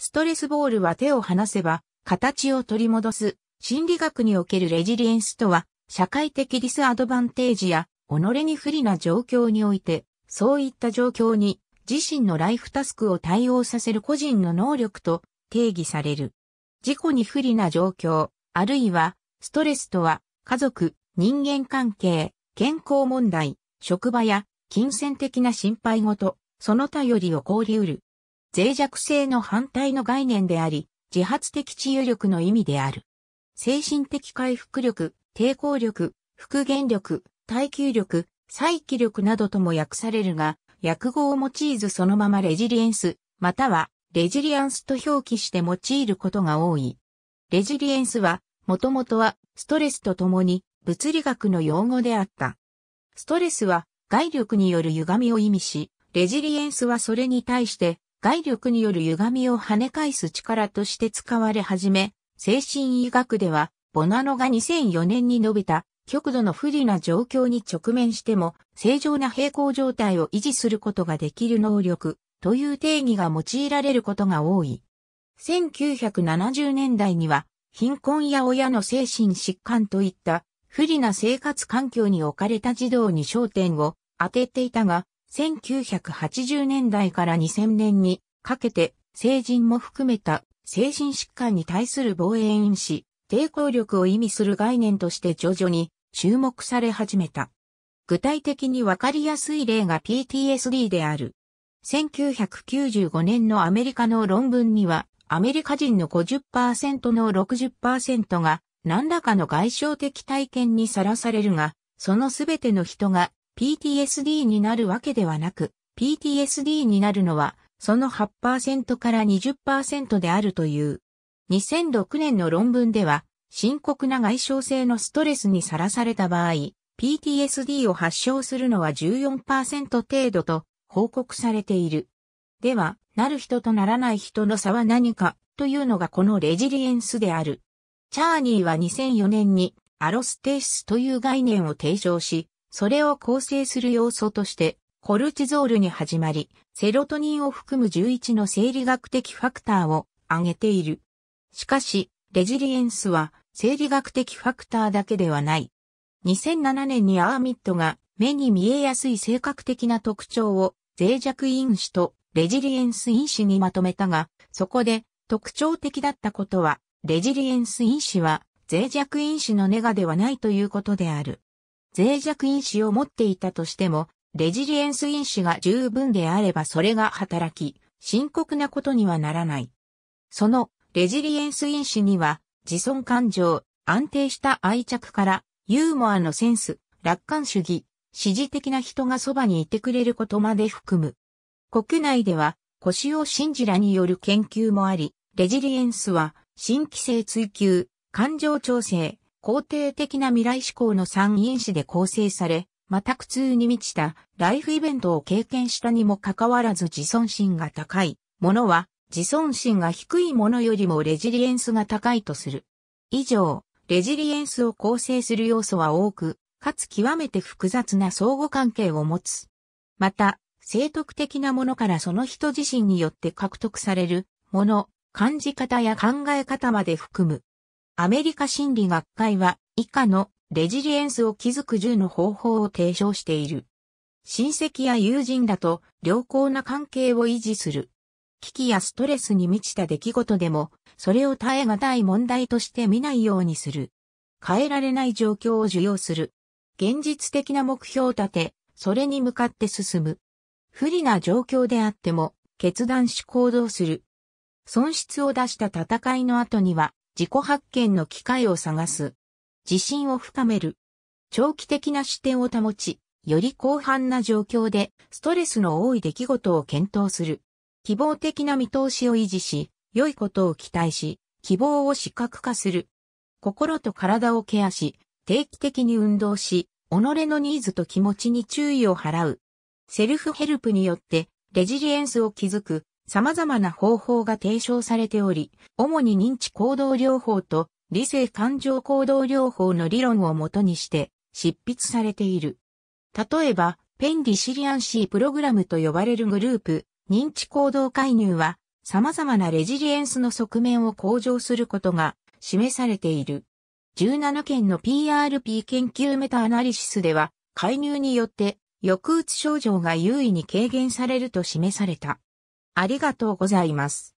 ストレスボールは手を離せば形を取り戻す。心理学におけるレジリエンスとは、社会的ディスアドバンテージや、己に不利な状況において、そういった状況に自身のライフタスクを対応させる個人の能力と定義される。自己に不利な状況、あるいは、ストレスとは、家族、人間関係、健康問題、職場や、金銭的な心配事、その他より起こり得る、脆弱性の反対の概念であり、自発的治癒力の意味である。精神的回復力、抵抗力、復元力、耐久力、再起力などとも訳されるが、訳語を用いずそのままレジリエンス、またはレジリアンスと表記して用いることが多い。レジリエンスは、もともとはストレスとともに物理学の用語であった。ストレスは外力による歪みを意味し、レジリエンスはそれに対して外力による歪みを跳ね返す力として使われ始め、精神医学では、ボナノが2004年に述べた極度の不利な状況に直面しても正常な平行状態を維持することができる能力という定義が用いられることが多い。1970年代には貧困や親の精神疾患といった不利な生活環境に置かれた児童に焦点を当てていたが、1980年代から2000年にかけて成人も含めた精神疾患に対する防衛因子、抵抗力を意味する概念として徐々に注目され始めた。具体的にわかりやすい例が PTSD である。1995年のアメリカの論文には、アメリカ人の50%の60%が何らかの外傷的体験にさらされるが、そのすべての人が PTSD になるわけではなく、PTSD になるのは、その8%から20%であるという。2006年の論文では、深刻な外傷性のストレスにさらされた場合、PTSD を発症するのは14%程度と報告されている。では、なる人とならない人の差は何かというのがこのレジリエンスである。チャーニーは2004年にアロステイシスという概念を提唱し、それを構成する要素として、コルチゾールに始まり、セロトニンを含む11の生理学的ファクターを挙げている。しかし、レジリエンスは生理学的ファクターだけではない。2007年にアーミットが目に見えやすい性格的な特徴を脆弱因子とレジリエンス因子にまとめたが、そこで特徴的だったことは、レジリエンス因子は脆弱因子のネガではないということである。脆弱因子を持っていたとしても、レジリエンス因子が十分であればそれが働き、深刻なことにはならない。そのレジリエンス因子には、自尊感情、安定した愛着から、ユーモアのセンス、楽観主義、支持的な人がそばにいてくれることまで含む。国内では、腰を信じらによる研究もあり、レジリエンスは、新規性追求、感情調整、肯定的な未来志向の三因子で構成され、また苦痛に満ちたライフイベントを経験したにもかかわらず自尊心が高いものは自尊心が低いものよりもレジリエンスが高いとする。以上、レジリエンスを構成する要素は多く、かつ極めて複雑な相互関係を持つ。また、性徳的なものからその人自身によって獲得されるもの、感じ方や考え方まで含む。アメリカ心理学会は以下のレジリエンスを築く10の方法を提唱している。親戚や友人らと良好な関係を維持する。危機やストレスに満ちた出来事でも、それを耐え難い問題として見ないようにする。変えられない状況を受容する。現実的な目標を立て、それに向かって進む。不利な状況であっても、決断し行動する。損失を出した戦いの後には、自己発見の機会を探す。自信を深める。長期的な視点を保ち、より広範な状況でストレスの多い出来事を検討する。希望的な見通しを維持し、良いことを期待し、希望を視覚化する。心と体をケアし、定期的に運動し、己のニーズと気持ちに注意を払う。セルフヘルプによってレジリエンスを築く様々な方法が提唱されており、主に認知行動療法と理性感情行動療法の理論をもとにして執筆されている。例えば、ペンディシリアンシープログラムと呼ばれるグループ、認知行動介入は、様々なレジリエンスの側面を向上することが示されている。17件の PRP 研究メタアナリシスでは、介入によって抑うつ症状が優位に軽減されると示された。ありがとうございます。